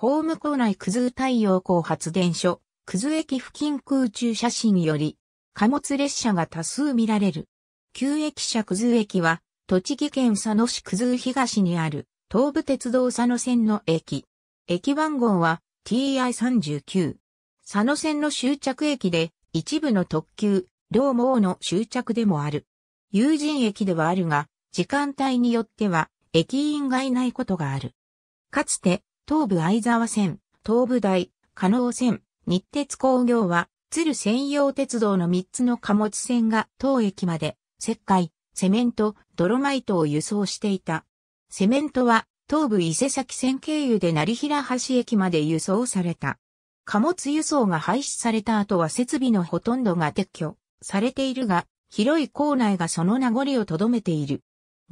ホーム構内クズ太陽光発電所、クズ駅付近空中写真より、貨物列車が多数見られる。旧駅舎クズ駅は、栃木県佐野市クズ東にある、東武鉄道佐野線の駅。駅番号は TI39。佐野線の終着駅で、一部の特急、両毛の終着でもある。友人駅ではあるが、時間帯によっては、駅員がいないことがある。かつて、東武藍沢線、東武大、加納線、日鉄工業は、鶴専用鉄道の3つの貨物船が当駅まで、石灰、セメント、ドロマイトを輸送していた。セメントは、東武伊勢崎線経由で成平橋駅まで輸送された。貨物輸送が廃止された後は設備のほとんどが撤去されているが、広い構内がその名残を留めている。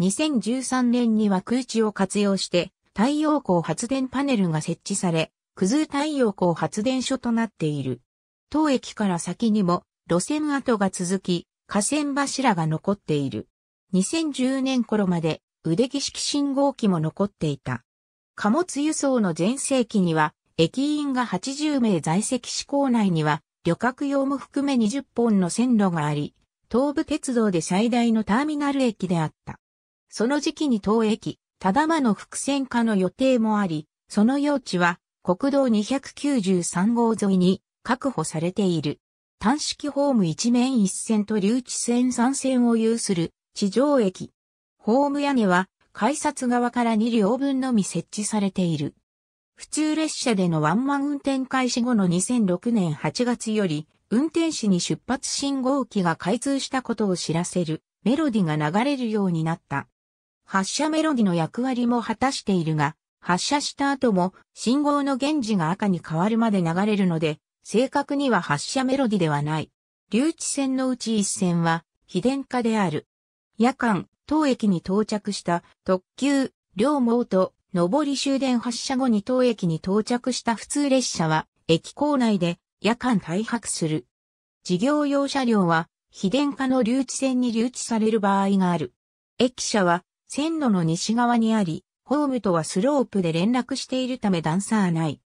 2013年には空地を活用して、太陽光発電パネルが設置され、クズ太陽光発電所となっている。当駅から先にも路線跡が続き、河川柱が残っている。2010年頃まで腕木式信号機も残っていた。貨物輸送の全盛期には、駅員が80名在籍し構内には、旅客用も含め20本の線路があり、東武鉄道で最大のターミナル駅であった。その時期に当駅、ただまの伏線化の予定もあり、その用地は国道293号沿いに確保されている。単式ホーム一面一線と留置線三線を有する地上駅。ホーム屋根は改札側から2両分のみ設置されている。普通列車でのワンマン運転開始後の2006年8月より、運転士に出発信号機が開通したことを知らせるメロディが流れるようになった。発射メロディの役割も果たしているが、発射した後も信号の源氏が赤に変わるまで流れるので、正確には発射メロディではない。留置線のうち一線は、非電化である。夜間、当駅に到着した特急、両毛と上り終電発車後に当駅に到着した普通列車は、駅構内で夜間退泊する。事業用車両は、非電化の留置線に留置される場合がある。駅舎は、線路の西側にあり、ホームとはスロープで連絡しているため段差はない。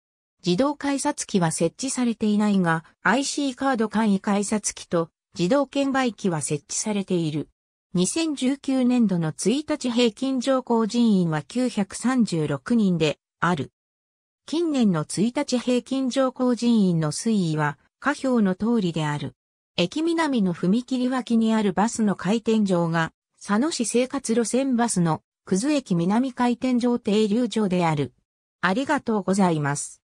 自動改札機は設置されていないが、IC カード簡易改札機と自動券売機は設置されている。2019年度の1日平均乗降人員は936人である。近年の1日平均乗降人員の推移は下表の通りである。駅南の踏切脇にあるバスの回転場が佐野市生活路線バスの、くず駅南回転場停留所である。ありがとうございます。